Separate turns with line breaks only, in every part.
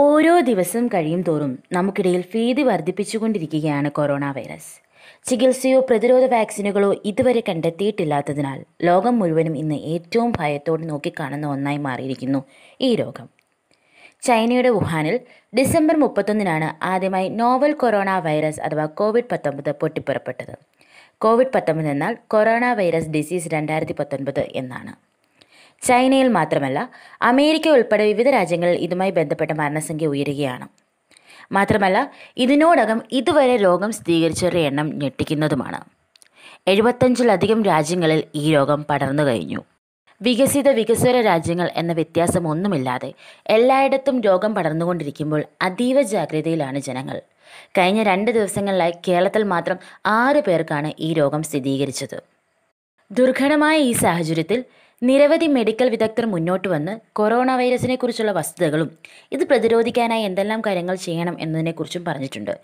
ഓരോ ദിവസം കഴിയും തോറും നമുക്കിടയിൽ ഭീതി വർദ്ധിപ്പിച്ചുകൊണ്ടിരിക്കുകയാണ് കൊറോണ വൈറസ് ചികിത്സയോ പ്രതിരോധ വാക്സിനുകളോ ഇതുവരെ കണ്ടെത്തിയിട്ടില്ലാത്തതിനാൽ ലോകം മുഴുവനും ഇന്ന് ഏറ്റവും ഭയത്തോടെ നോക്കിക്കാണുന്ന ഒന്നായി മാറിയിരിക്കുന്നു ഈ രോഗം ചൈനയുടെ വുഹാനിൽ ഡിസംബർ മുപ്പത്തൊന്നിനാണ് ആദ്യമായി നോവൽ കൊറോണ വൈറസ് അഥവാ കോവിഡ് പത്തൊമ്പത് പൊട്ടിപ്പുറപ്പെട്ടത് കോവിഡ് പത്തൊമ്പത് എന്നാൽ കൊറോണ വൈറസ് ഡിസീസ് രണ്ടായിരത്തി പത്തൊൻപത് എന്നാണ് ചൈനയിൽ മാത്രമല്ല അമേരിക്ക ഉൾപ്പെടെ വിവിധ രാജ്യങ്ങളിൽ ഇതുമായി ബന്ധപ്പെട്ട മരണസംഖ്യ ഉയരുകയാണ് മാത്രമല്ല ഇതിനോടകം ഇതുവരെ രോഗം സ്ഥിരീകരിച്ചവരുടെ എണ്ണം ഞെട്ടിക്കുന്നതുമാണ് എഴുപത്തഞ്ചിലധികം രാജ്യങ്ങളിൽ ഈ രോഗം പടർന്നു കഴിഞ്ഞു വികസിത വികസ്വര രാജ്യങ്ങൾ എന്ന വ്യത്യാസം ഒന്നുമില്ലാതെ എല്ലായിടത്തും രോഗം പടർന്നുകൊണ്ടിരിക്കുമ്പോൾ അതീവ ജാഗ്രതയിലാണ് ജനങ്ങൾ കഴിഞ്ഞ രണ്ട് ദിവസങ്ങളിലായി കേരളത്തിൽ മാത്രം ആറ് പേർക്കാണ് ഈ രോഗം സ്ഥിരീകരിച്ചത് ദുർഘടമായ ഈ സാഹചര്യത്തിൽ നിരവധി മെഡിക്കൽ വിദഗ്ധർ മുന്നോട്ട് വന്ന് കൊറോണ വൈറസിനെ കുറിച്ചുള്ള വസ്തുതകളും ഇത് പ്രതിരോധിക്കാനായി എന്തെല്ലാം കാര്യങ്ങൾ ചെയ്യണം എന്നതിനെക്കുറിച്ചും പറഞ്ഞിട്ടുണ്ട്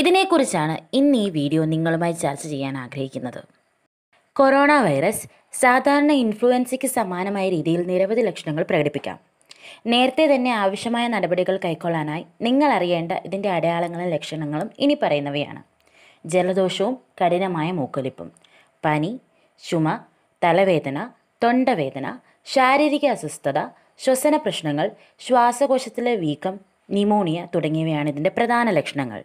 ഇതിനെക്കുറിച്ചാണ് ഇന്ന് ഈ വീഡിയോ നിങ്ങളുമായി ചർച്ച ചെയ്യാൻ ആഗ്രഹിക്കുന്നത് കൊറോണ വൈറസ് സാധാരണ ഇൻഫ്ലുവൻസയ്ക്ക് സമാനമായ രീതിയിൽ നിരവധി ലക്ഷണങ്ങൾ പ്രകടിപ്പിക്കാം നേരത്തെ തന്നെ ആവശ്യമായ നടപടികൾ കൈക്കൊള്ളാനായി നിങ്ങൾ അറിയേണ്ട ഇതിൻ്റെ അടയാളങ്ങളും ലക്ഷണങ്ങളും ഇനി പറയുന്നവയാണ് ജലദോഷവും കഠിനമായ മൂക്കൊലിപ്പും പനി ചുമ തലവേദന തൊണ്ടവേദന ശാരീരിക അസ്വസ്ഥത ശ്വസന പ്രശ്നങ്ങൾ ശ്വാസകോശത്തിലെ വീക്കം ന്യൂമോണിയ തുടങ്ങിയവയാണ് ഇതിൻ്റെ പ്രധാന ലക്ഷണങ്ങൾ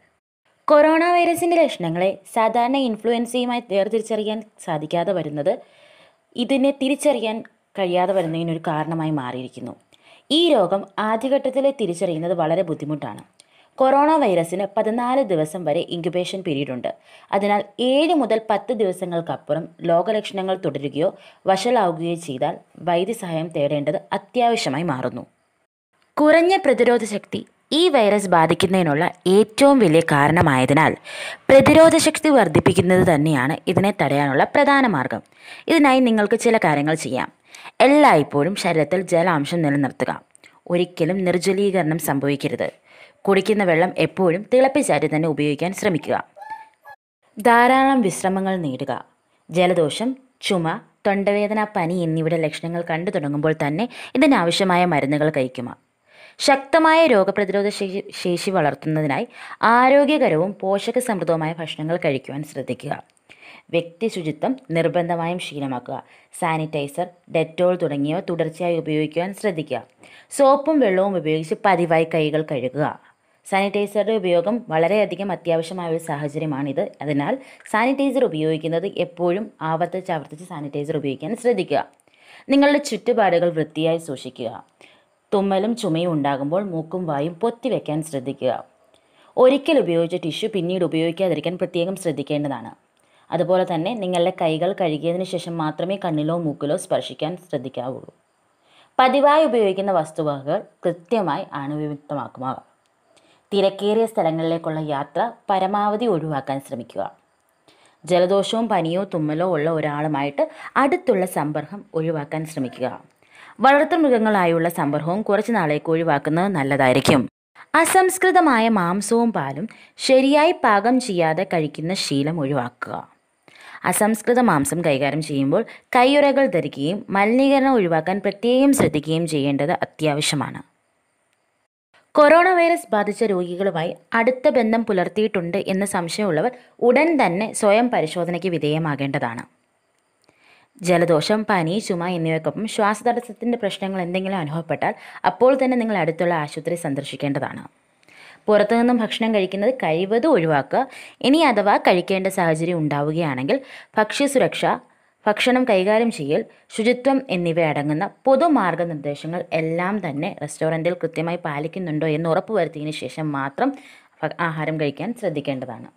കൊറോണ വൈറസിൻ്റെ ലക്ഷണങ്ങളെ സാധാരണ ഇൻഫ്ലുവൻസയുമായി വേർതിരിച്ചറിയാൻ സാധിക്കാതെ വരുന്നത് ഇതിനെ തിരിച്ചറിയാൻ കഴിയാതെ വരുന്നതിനൊരു കാരണമായി മാറിയിരിക്കുന്നു ഈ രോഗം ആദ്യഘട്ടത്തിൽ തിരിച്ചറിയുന്നത് വളരെ ബുദ്ധിമുട്ടാണ് കൊറോണ വൈറസിന് പതിനാല് ദിവസം വരെ ഇൻക്യുബേഷൻ പീരീഡ് ഉണ്ട് അതിനാൽ ഏഴ് മുതൽ പത്ത് ദിവസങ്ങൾക്കപ്പുറം ലോകലക്ഷണങ്ങൾ തുടരുകയോ വഷളാവുകയോ ചെയ്താൽ വൈദ്യസഹായം തേടേണ്ടത് അത്യാവശ്യമായി മാറുന്നു കുറഞ്ഞ പ്രതിരോധ ശക്തി ഈ വൈറസ് ബാധിക്കുന്നതിനുള്ള ഏറ്റവും വലിയ കാരണമായതിനാൽ പ്രതിരോധ ശക്തി വർദ്ധിപ്പിക്കുന്നത് തന്നെയാണ് ഇതിനെ തടയാനുള്ള പ്രധാന മാർഗം ഇതിനായി നിങ്ങൾക്ക് ചില കാര്യങ്ങൾ ചെയ്യാം എല്ലായ്പ്പോഴും ശരീരത്തിൽ ജലാംശം നിലനിർത്തുക ഒരിക്കലും നിർജ്ജലീകരണം സംഭവിക്കരുത് കുടിക്കുന്ന വെള്ളം എപ്പോഴും തിളപ്പിച്ചാറ്റി തന്നെ ഉപയോഗിക്കാൻ ശ്രമിക്കുക ധാരാളം വിശ്രമങ്ങൾ നേടുക ജലദോഷം ചുമ തൊണ്ടവേദന പനി എന്നിവയുടെ ലക്ഷണങ്ങൾ കണ്ടു തുടങ്ങുമ്പോൾ തന്നെ ഇതിനാവശ്യമായ മരുന്നുകൾ കഴിക്കുക ശക്തമായ രോഗപ്രതിരോധ ശേഷി വളർത്തുന്നതിനായി ആരോഗ്യകരവും പോഷക സമൃദ്ധവുമായ ഭക്ഷണങ്ങൾ കഴിക്കുവാൻ ശ്രദ്ധിക്കുക വ്യക്തി ശുചിത്വം നിർബന്ധമായും ശീലമാക്കുക സാനിറ്റൈസർ ഡെറ്റോൾ തുടങ്ങിയവ തുടർച്ചയായി ഉപയോഗിക്കുവാൻ ശ്രദ്ധിക്കുക സോപ്പും വെള്ളവും ഉപയോഗിച്ച് പതിവായി കൈകൾ കഴുകുക സാനിറ്റൈസറുടെ ഉപയോഗം വളരെയധികം അത്യാവശ്യമായ ഒരു സാഹചര്യമാണിത് അതിനാൽ സാനിറ്റൈസർ ഉപയോഗിക്കുന്നത് എപ്പോഴും ആവർത്തിച്ച് ആവർത്തിച്ച് സാനിറ്റൈസർ ഉപയോഗിക്കാൻ ശ്രദ്ധിക്കുക നിങ്ങളുടെ ചുറ്റുപാടുകൾ വൃത്തിയായി സൂക്ഷിക്കുക തുമ്മലും ചുമയും ഉണ്ടാകുമ്പോൾ മൂക്കും വായും പൊത്തിവെക്കാൻ ശ്രദ്ധിക്കുക ഒരിക്കൽ ഉപയോഗിച്ച ടിഷ്യൂ പിന്നീട് ഉപയോഗിക്കാതിരിക്കാൻ പ്രത്യേകം ശ്രദ്ധിക്കേണ്ടതാണ് അതുപോലെ തന്നെ നിങ്ങളുടെ കൈകൾ കഴുകിയതിന് ശേഷം മാത്രമേ കണ്ണിലോ മൂക്കിലോ സ്പർശിക്കാൻ ശ്രദ്ധിക്കാവുള്ളൂ പതിവായി ഉപയോഗിക്കുന്ന വസ്തുവകകൾ കൃത്യമായി അണുവിമുക്തമാക്കുക തിരക്കേറിയ സ്ഥലങ്ങളിലേക്കുള്ള യാത്ര പരമാവധി ഒഴിവാക്കാൻ ശ്രമിക്കുക ജലദോഷവും പനിയോ തുമ്മലോ ഉള്ള ഒരാളുമായിട്ട് അടുത്തുള്ള സമ്പർക്കം ഒഴിവാക്കാൻ ശ്രമിക്കുക വളർത്തുമൃഗങ്ങളായുള്ള സമ്പർക്കവും കുറച്ച് നാളേക്ക് ഒഴിവാക്കുന്നത് നല്ലതായിരിക്കും അസംസ്കൃതമായ മാംസവും പാലും ശരിയായി പാകം ചെയ്യാതെ കഴിക്കുന്ന ശീലം ഒഴിവാക്കുക അസംസ്കൃത മാംസം കൈകാര്യം ചെയ്യുമ്പോൾ കൈയുറകൾ ധരിക്കുകയും മലിനീകരണം ഒഴിവാക്കാൻ പ്രത്യേകം ശ്രദ്ധിക്കുകയും ചെയ്യേണ്ടത് അത്യാവശ്യമാണ് കൊറോണ വൈറസ് ബാധിച്ച രോഗികളുമായി അടുത്ത ബന്ധം പുലർത്തിയിട്ടുണ്ട് എന്ന് സംശയമുള്ളവർ ഉടൻ തന്നെ സ്വയം പരിശോധനയ്ക്ക് വിധേയമാകേണ്ടതാണ് ജലദോഷം പനി ചുമ എന്നിവയ്ക്കൊപ്പം ശ്വാസതടസ്സത്തിൻ്റെ പ്രശ്നങ്ങൾ എന്തെങ്കിലും അനുഭവപ്പെട്ടാൽ അപ്പോൾ തന്നെ നിങ്ങൾ അടുത്തുള്ള ആശുപത്രി സന്ദർശിക്കേണ്ടതാണ് പുറത്തുനിന്നും ഭക്ഷണം കഴിക്കുന്നത് കഴിവതും ഒഴിവാക്കുക ഇനി അഥവാ കഴിക്കേണ്ട സാഹചര്യം ഉണ്ടാവുകയാണെങ്കിൽ ഭക്ഷ്യസുരക്ഷ ഭക്ഷണം കൈകാര്യം ചെയ്യൽ ശുചിത്വം എന്നിവ അടങ്ങുന്ന പൊതു മാർഗനിർദ്ദേശങ്ങൾ എല്ലാം തന്നെ റെസ്റ്റോറൻറ്റിൽ കൃത്യമായി പാലിക്കുന്നുണ്ടോ എന്ന് ഉറപ്പുവരുത്തിയതിന് ശേഷം മാത്രം ആഹാരം കഴിക്കാൻ ശ്രദ്ധിക്കേണ്ടതാണ്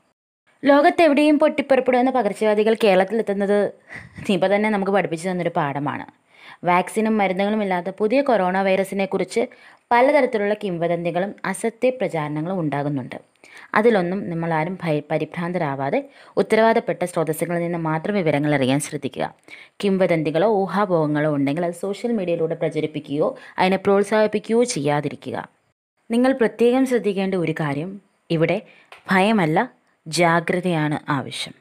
ലോകത്തെവിടെയും പൊട്ടിപ്പുറപ്പെടുന്ന പകർച്ചവ്യാധികൾ എത്തുന്നത് നിപ തന്നെ നമുക്ക് പഠിപ്പിച്ചു തന്നൊരു പാഠമാണ് വാക്സിനും മരുന്നുകളും ഇല്ലാത്ത പുതിയ കൊറോണ വൈറസിനെക്കുറിച്ച് പലതരത്തിലുള്ള കിംവദന്തികളും അസത്യ പ്രചാരണങ്ങളും ഉണ്ടാകുന്നുണ്ട് അതിലൊന്നും നമ്മളാരും ഭയ പരിഭ്രാന്തരാവാതെ ഉത്തരവാദപ്പെട്ട സ്രോതസ്സുകളിൽ നിന്ന് മാത്രം വിവരങ്ങൾ അറിയാൻ ശ്രദ്ധിക്കുക കിംവദന്തികളോ ഊഹാഭോഹങ്ങളോ ഉണ്ടെങ്കിൽ അത് സോഷ്യൽ മീഡിയയിലൂടെ പ്രചരിപ്പിക്കുകയോ അതിനെ പ്രോത്സാഹിപ്പിക്കുകയോ ചെയ്യാതിരിക്കുക നിങ്ങൾ പ്രത്യേകം ശ്രദ്ധിക്കേണ്ട ഒരു കാര്യം ഇവിടെ ഭയമല്ല ജാഗ്രതയാണ് ആവശ്യം